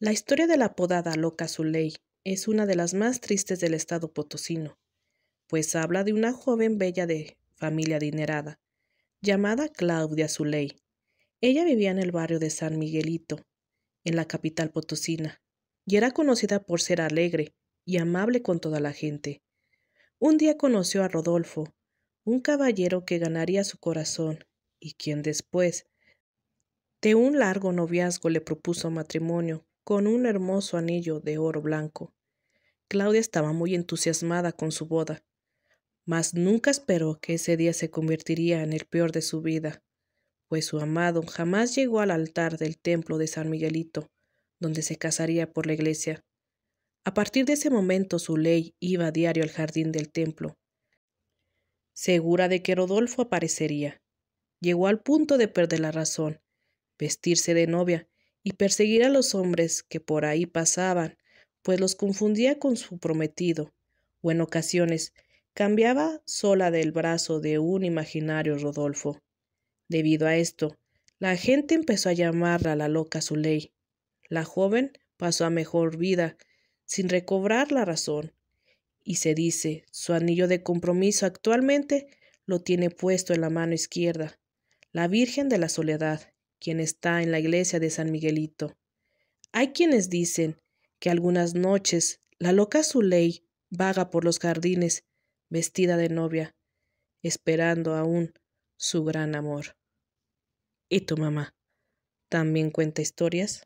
La historia de la apodada Loca Zuley es una de las más tristes del estado potosino, pues habla de una joven bella de familia adinerada, llamada Claudia Zuley. Ella vivía en el barrio de San Miguelito, en la capital potosina, y era conocida por ser alegre y amable con toda la gente. Un día conoció a Rodolfo, un caballero que ganaría su corazón, y quien después de un largo noviazgo le propuso matrimonio con un hermoso anillo de oro blanco. Claudia estaba muy entusiasmada con su boda, mas nunca esperó que ese día se convertiría en el peor de su vida, pues su amado jamás llegó al altar del templo de San Miguelito, donde se casaría por la iglesia. A partir de ese momento su ley iba diario al jardín del templo, segura de que Rodolfo aparecería. Llegó al punto de perder la razón, vestirse de novia y perseguir a los hombres que por ahí pasaban, pues los confundía con su prometido, o en ocasiones cambiaba sola del brazo de un imaginario Rodolfo. Debido a esto, la gente empezó a llamarla la loca ley. La joven pasó a mejor vida, sin recobrar la razón, y se dice su anillo de compromiso actualmente lo tiene puesto en la mano izquierda, la Virgen de la Soledad, quien está en la iglesia de San Miguelito. Hay quienes dicen que algunas noches la loca Zuley vaga por los jardines, vestida de novia, esperando aún su gran amor. ¿Y tu mamá? ¿También cuenta historias?